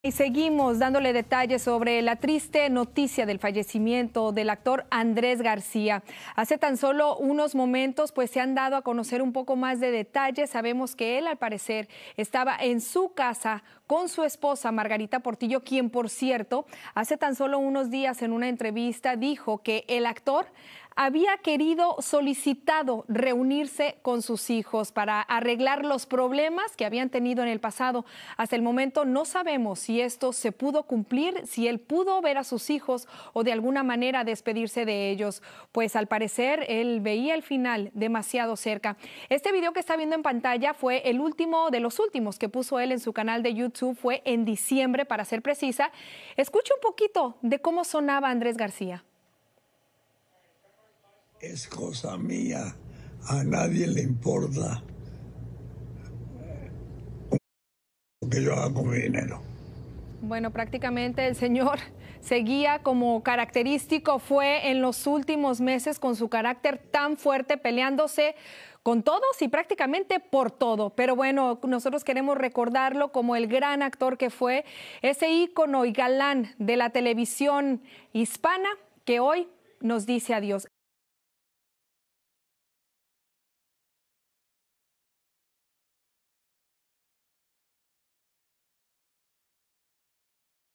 Y seguimos dándole detalles sobre la triste noticia del fallecimiento del actor Andrés García. Hace tan solo unos momentos, pues se han dado a conocer un poco más de detalles. Sabemos que él, al parecer, estaba en su casa con su esposa Margarita Portillo, quien, por cierto, hace tan solo unos días en una entrevista dijo que el actor había querido solicitado reunirse con sus hijos para arreglar los problemas que habían tenido en el pasado. Hasta el momento no sabemos si esto se pudo cumplir, si él pudo ver a sus hijos o de alguna manera despedirse de ellos, pues al parecer él veía el final demasiado cerca. Este video que está viendo en pantalla fue el último de los últimos que puso él en su canal de YouTube, fue en diciembre para ser precisa. Escuche un poquito de cómo sonaba Andrés García es cosa mía, a nadie le importa lo que yo haga con mi dinero. Bueno, prácticamente el señor seguía como característico fue en los últimos meses con su carácter tan fuerte peleándose con todos y prácticamente por todo. Pero bueno, nosotros queremos recordarlo como el gran actor que fue, ese ícono y galán de la televisión hispana que hoy nos dice adiós.